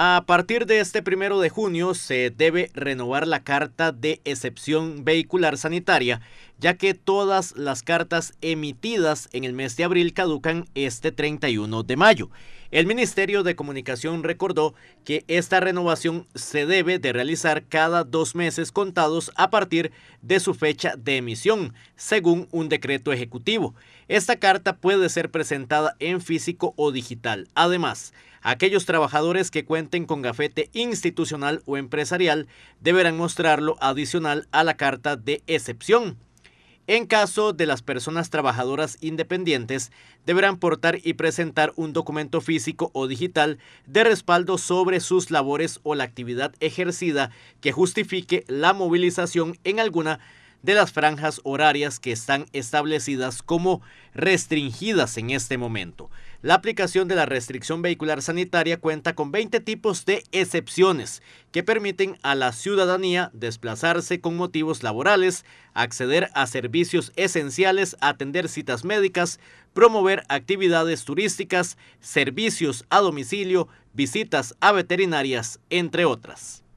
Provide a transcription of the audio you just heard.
A partir de este primero de junio se debe renovar la carta de excepción vehicular sanitaria ya que todas las cartas emitidas en el mes de abril caducan este 31 de mayo. El Ministerio de Comunicación recordó que esta renovación se debe de realizar cada dos meses contados a partir de su fecha de emisión, según un decreto ejecutivo. Esta carta puede ser presentada en físico o digital. Además, aquellos trabajadores que cuenten con gafete institucional o empresarial deberán mostrarlo adicional a la carta de excepción. En caso de las personas trabajadoras independientes, deberán portar y presentar un documento físico o digital de respaldo sobre sus labores o la actividad ejercida que justifique la movilización en alguna de las franjas horarias que están establecidas como restringidas en este momento. La aplicación de la restricción vehicular sanitaria cuenta con 20 tipos de excepciones que permiten a la ciudadanía desplazarse con motivos laborales, acceder a servicios esenciales, atender citas médicas, promover actividades turísticas, servicios a domicilio, visitas a veterinarias, entre otras.